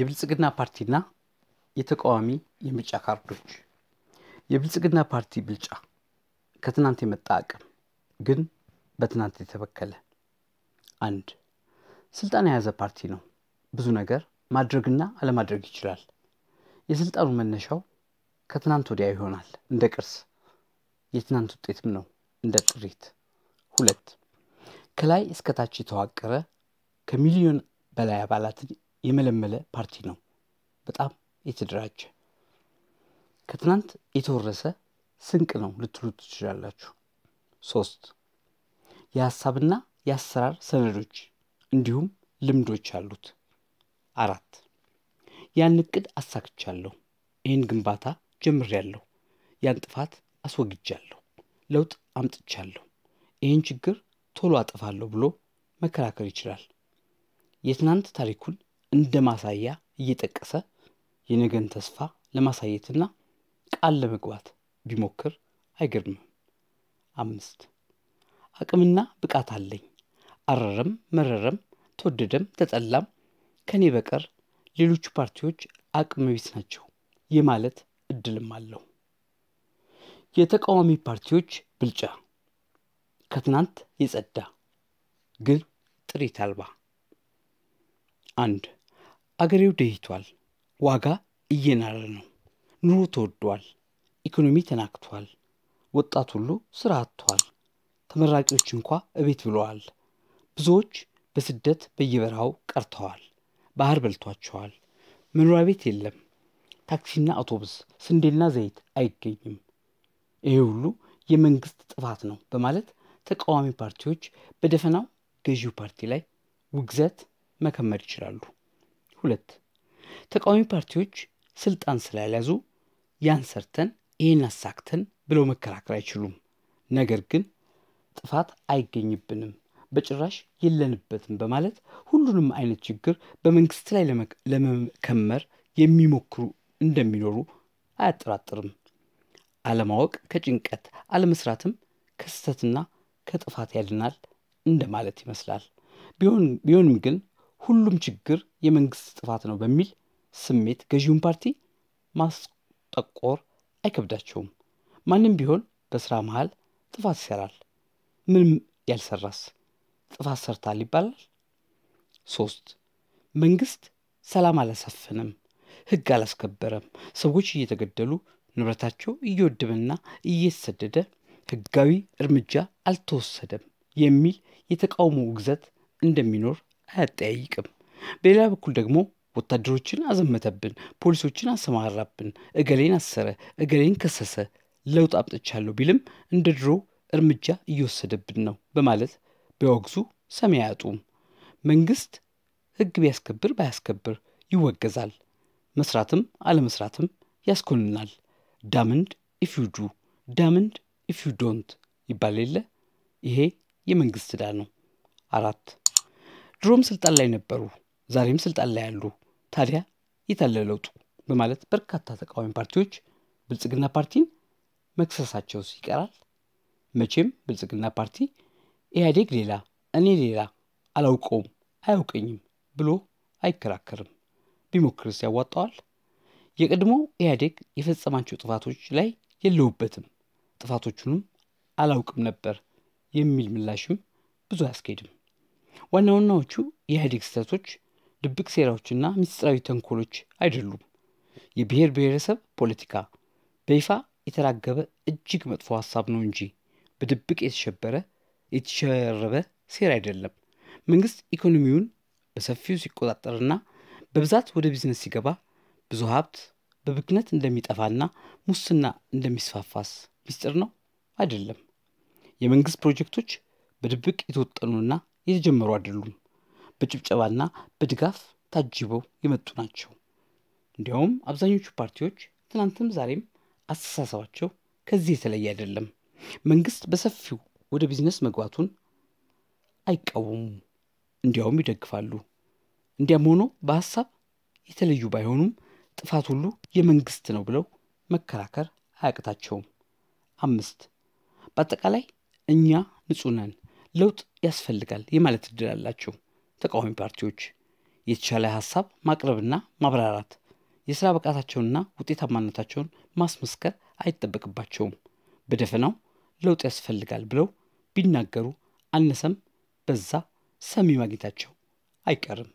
የብልጽግና ፓርቲና የተቃዋሚ የምርጫ ካርዶች። የብልጽግና ፓርቲ ብልጫ ከትናንት የመጣ አቅም ግን በትናንት የተበከለ አንድ ስልጣን የያዘ ፓርቲ ነው። ብዙ ነገር ማድረግና አለማድረግ ይችላል። የስልጣኑ መነሻው ከትናንት ወዲያ ይሆናል፣ እንደ ቅርስ። የትናንት ውጤትም ነው፣ እንደ ጥሪት። ሁለት ከላይ እስከታች የተዋቀረ ከሚሊዮን በላይ አባላትን የመለመለ ፓርቲ ነው። በጣም የተደራጀ ከትናንት የተወረሰ ስንቅ ነው ልትሉ ትችላላችሁ። ሶስት የሀሳብና የአሰራር ሰነዶች እንዲሁም ልምዶች አሉት። አራት ያን እቅድ አሳክቻለሁ፣ ይህን ግንባታ ጀምር ያለሁ ያን ጥፋት አስወግጃለሁ፣ ለውጥ አምጥቻለሁ፣ ይህን ችግር ቶሎ አጠፋለሁ ብሎ መከራከር ይችላል። የትናንት ታሪኩን እንደ ማሳያ እየጠቀሰ የነገን ተስፋ ለማሳየትና ቃል ለመግባት ቢሞክር አይገርምም። አምስት አቅምና ብቃት አለኝ። አረረም መረረም፣ ተወደደም ተጠላም ከኔ በቀር ሌሎቹ ፓርቲዎች አቅም ቢስ ናቸው የማለት እድልም አለው። የተቃዋሚ ፓርቲዎች ብልጫ ከትናንት የጸዳ ግን ጥሪት አልባ አንድ አገሬው ደይቷል፣ ዋጋ እየናረ ነው፣ ኑሮ ተወዷል፣ ኢኮኖሚ ተናክቷል፣ ወጣት ሁሉ ስራ አጥቷል፣ ተመራቂዎች እንኳ እቤት ብለዋል፣ ብዙዎች በስደት በየበረሃው ቀርተዋል፣ ባህር በልቷቸዋል፣ መኖሪያ ቤት የለም፣ ታክሲና አውቶቡስ፣ ስንዴና ዘይት አይገኝም። ይሄ ሁሉ የመንግስት ጥፋት ነው በማለት ተቃዋሚ ፓርቲዎች በደፈናው ገዢው ፓርቲ ላይ ውግዘት መከመር ይችላሉ። ሁለት ተቃዋሚ ፓርቲዎች ስልጣን ስላልያዙ ያን ሰርተን ይህን አሳክተን ብለው መከራከር አይችሉም። ነገር ግን ጥፋት አይገኝብንም፣ በጭራሽ የለንበትም በማለት ሁሉንም አይነት ችግር በመንግስት ላይ ለመከመር የሚሞክሩ እንደሚኖሩ አያጠራጥርም። አለማወቅ ከጭንቀት አለመስራትም ከስተትና ከጥፋት ያድናል እንደማለት ይመስላል። ቢሆንም ግን ሁሉም ችግር የመንግስት ጥፋት ነው በሚል ስሜት ገዢውን ፓርቲ ማስጠቆር አይከብዳቸውም። ማንም ቢሆን በስራ መሃል ጥፋት ይሰራል። ምንም ያልሰራስ ጥፋት ሰርታል ይባላል። ሶስት መንግስት ሰላም አላሰፈነም፣ ህግ አላስከበረም፣ ሰዎች እየተገደሉ ንብረታቸው እየወደመና እየተሰደደ ህጋዊ እርምጃ አልተወሰደም የሚል የተቃውሞ ውግዘት እንደሚኖር አያጠያይቅም። በሌላ በኩል ደግሞ ወታደሮችን አዘመተብን፣ ፖሊሶችን አሰማራብን፣ እገሌን አሰረ፣ እገሌን ከሰሰ፣ ለውጥ አምጥቻለሁ ቢልም እንደ ድሮ እርምጃ እየወሰደብን ነው በማለት ቢያወግዙ ሰሚ አያጡም። መንግስት ህግ ቢያስከብር ባያስከብር ይወገዛል። መስራትም አለመስራትም ያስኮንናል። ዳምንድ ኢፍዩዱ ዳምንድ ኢፍዩ ዶንት ይባል የለ። ይሄ የመንግስት ዕዳ ነው። አራት ድሮም ስልጣን ላይ ነበሩ፣ ዛሬም ስልጣን ላይ ያሉ። ታዲያ የታለ ለውጡ? በማለት በርካታ ተቃዋሚ ፓርቲዎች ብልጽግና ፓርቲን መክሰሳቸውስ ይቀራል? መቼም ብልጽግና ፓርቲ ኢህአዴግ ሌላ እኔ ሌላ አላውቀውም አያውቀኝም ብሎ አይከራከርም። ቢሞክርስ ያዋጣዋል? የቀድሞ ኢህአዴግ የፈጸማቸው ጥፋቶች ላይ የለውበትም፣ ጥፋቶቹንም አላውቅም ነበር የሚል ምላሽም ብዙ አያስኬድም። ዋና ዋናዎቹ የኢህአዴግ ስህተቶች ድብቅ ሴራዎችና ምስጢራዊ ተንኮሎች አይደሉም። የብሔር ብሔረሰብ ፖለቲካ በይፋ የተራገበ እጅግ መጥፎ ሀሳብ ነው እንጂ በድብቅ የተሸበረ የተሸረበ ሴራ አይደለም። መንግስት ኢኮኖሚውን በሰፊው ሲቆጣጠርና በብዛት ወደ ቢዝነስ ሲገባ ብዙ ሀብት በብክነት እንደሚጠፋና ሙስና እንደሚስፋፋስ ሚስጥር ነው አይደለም። የመንግስት ፕሮጀክቶች በድብቅ የተወጠኑና የተጀመሩ አይደሉም። በጭብጨባና በድጋፍ ታጅበው የመጡ ናቸው። እንዲያውም አብዛኞቹ ፓርቲዎች ትናንትም ዛሬም አስተሳሰባቸው ከዚህ የተለየ አይደለም። መንግስት በሰፊው ወደ ቢዝነስ መግባቱን አይቃወሙም፣ እንዲያውም ይደግፋሉ። እንዲያም ሆኖ በሀሳብ የተለዩ ባይሆኑም ጥፋት ሁሉ የመንግስት ነው ብለው መከራከር አያቅታቸውም። አምስት በአጠቃላይ እኛ ንጹነን ለውጥ ያስፈልጋል የማለት እድል አላቸው። ተቃዋሚ ፓርቲዎች የተሻለ ሀሳብ ማቅረብና ማብራራት፣ የሥራ ብቃታቸውንና ውጤታማነታቸውን ማስመስከር አይጠበቅባቸውም። በደፈናው ለውጥ ያስፈልጋል ብለው ቢናገሩ አነሰም በዛ ሰሚ ማግኘታቸው አይቀርም።